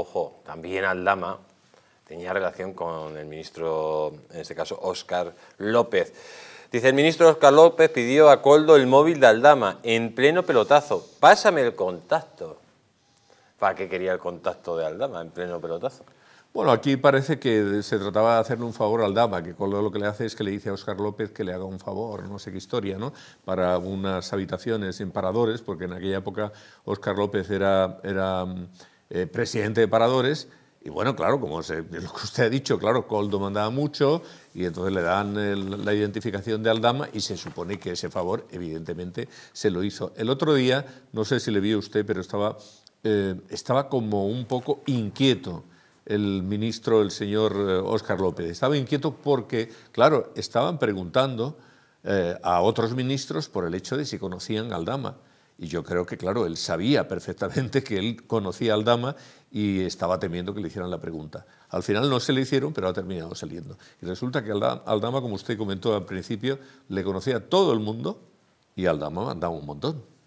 ojo, también Aldama tenía relación con el ministro, en este caso, Óscar López. Dice, el ministro Óscar López pidió a Coldo el móvil de Aldama en pleno pelotazo. Pásame el contacto. ¿Para qué quería el contacto de Aldama en pleno pelotazo? Bueno, aquí parece que se trataba de hacerle un favor al Dama, que Coldo lo que le hace es que le dice a Óscar López que le haga un favor, no sé qué historia, ¿no? Para unas habitaciones en paradores, porque en aquella época Óscar López era, era eh, presidente de Paradores. Y bueno, claro, como lo que usted ha dicho, claro, Coldo mandaba mucho y entonces le dan la identificación de Aldama y se supone que ese favor, evidentemente, se lo hizo. El otro día, no sé si le vio usted, pero estaba, eh, estaba como un poco inquieto el ministro, el señor eh, Óscar López. Estaba inquieto porque, claro, estaban preguntando a otros ministros por el hecho de si conocían a Aldama. Y yo creo que, claro, él sabía perfectamente que él conocía al dama y estaba temiendo que le hicieran la pregunta. Al final no se le hicieron, pero ha terminado saliendo. Y resulta que al dama, como usted comentó al principio, le conocía a todo el mundo y al dama mandaba un montón.